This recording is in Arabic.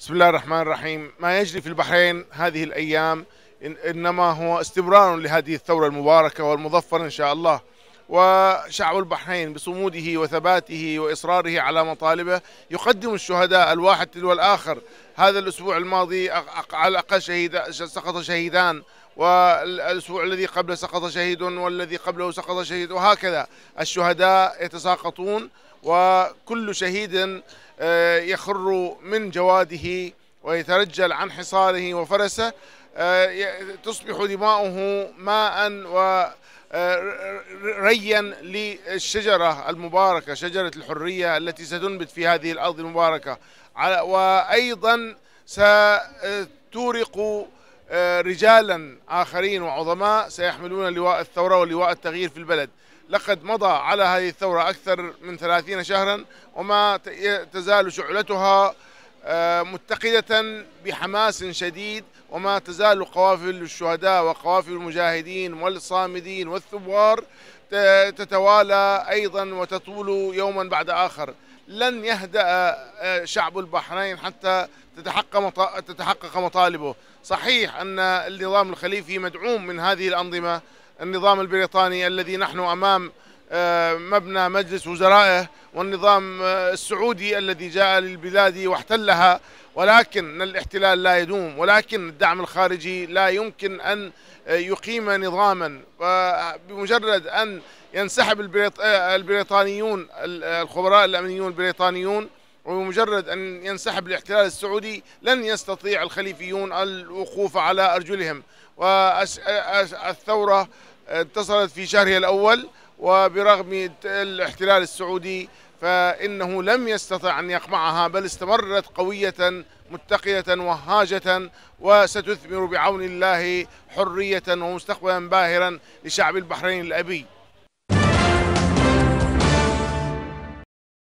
بسم الله الرحمن الرحيم ما يجري في البحرين هذه الأيام إنما هو استمرار لهذه الثورة المباركة والمظفرة إن شاء الله وشعب البحرين بصموده وثباته وإصراره على مطالبه يقدم الشهداء الواحد تلو الآخر هذا الأسبوع الماضي على الأقل شهيد سقط شهيدان والأسبوع الذي قبله سقط شهيد والذي قبله سقط شهيد وهكذا الشهداء يتساقطون وكل شهيد آه، يخر من جواده ويترجل عن حصاره وفرسه آه، تصبح دماؤه ماء وريا آه، للشجرة المباركة شجرة الحرية التي ستنبت في هذه الأرض المباركة وأيضا ستورق آه، رجالا آخرين وعظماء سيحملون لواء الثورة ولواء التغيير في البلد لقد مضى على هذه الثورة أكثر من ثلاثين شهرا وما تزال شعلتها آه، متقدة بحماس شديد وما تزال قوافل الشهداء وقوافل المجاهدين والصامدين والثوار تتوالى أيضا وتطول يوما بعد آخر لن يهدأ آه، شعب البحرين حتى تتحقق مطالبه صحيح أن النظام الخليفي مدعوم من هذه الأنظمة النظام البريطاني الذي نحن أمام مبنى مجلس وزرائه والنظام آه، السعودي الذي جاء للبلاد واحتلها ولكن الاحتلال لا يدوم ولكن الدعم الخارجي لا يمكن أن آه، يقيم نظاما بمجرد أن ينسحب آه، البريطانيون الخبراء الأمنيون البريطانيون وبمجرد أن ينسحب الاحتلال السعودي لن يستطيع الخليفيون الوقوف على أرجلهم والثورة انتصرت في شهرها الأول وبرغم الاحتلال السعودي فإنه لم يستطع أن يقمعها بل استمرت قوية متقية وهاجة وستثمر بعون الله حرية ومستقبلا باهرا لشعب البحرين الأبي